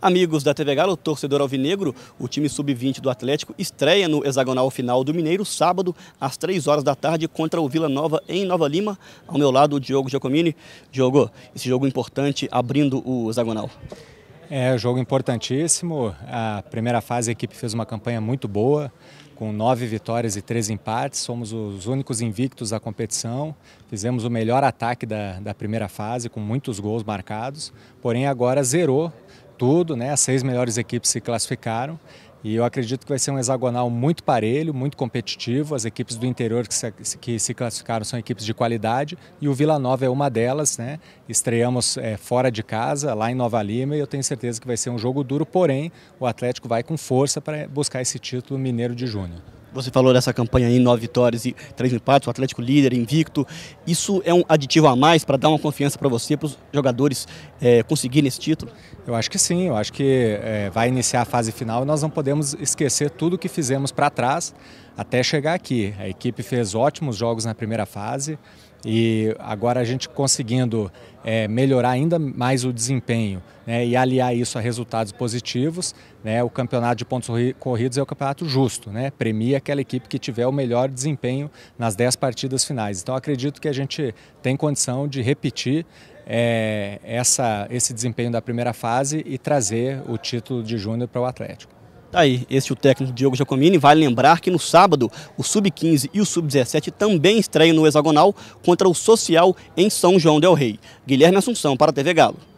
Amigos da TV Galo, torcedor alvinegro, o time sub-20 do Atlético estreia no hexagonal final do Mineiro, sábado, às 3 horas da tarde, contra o Vila Nova em Nova Lima. Ao meu lado, o Diogo Giacomini. Diogo, esse jogo importante abrindo o hexagonal. É, jogo importantíssimo. A primeira fase a equipe fez uma campanha muito boa, com nove vitórias e três empates. Somos os únicos invictos da competição. Fizemos o melhor ataque da, da primeira fase, com muitos gols marcados. Porém, agora zerou tudo, né? As seis melhores equipes se classificaram. E eu acredito que vai ser um hexagonal muito parelho, muito competitivo. As equipes do interior que se, que se classificaram são equipes de qualidade e o Vila Nova é uma delas. Né? Estreamos é, fora de casa, lá em Nova Lima, e eu tenho certeza que vai ser um jogo duro, porém o Atlético vai com força para buscar esse título mineiro de junho. Você falou dessa campanha aí, nove vitórias e três empates, o Atlético líder, invicto. Isso é um aditivo a mais para dar uma confiança para você, para os jogadores é, conseguirem esse título? Eu acho que sim, eu acho que é, vai iniciar a fase final e nós não podemos esquecer tudo o que fizemos para trás até chegar aqui. A equipe fez ótimos jogos na primeira fase, e agora a gente conseguindo é, melhorar ainda mais o desempenho né, e aliar isso a resultados positivos, né, o campeonato de pontos corridos é o campeonato justo, né, premia aquela equipe que tiver o melhor desempenho nas 10 partidas finais. Então acredito que a gente tem condição de repetir é, essa, esse desempenho da primeira fase e trazer o título de júnior para o Atlético. Tá aí, este é o técnico Diogo Giacomini. Vale lembrar que no sábado, o Sub-15 e o Sub-17 também estreiam no hexagonal contra o Social em São João del Rei. Guilherme Assunção para a TV Galo.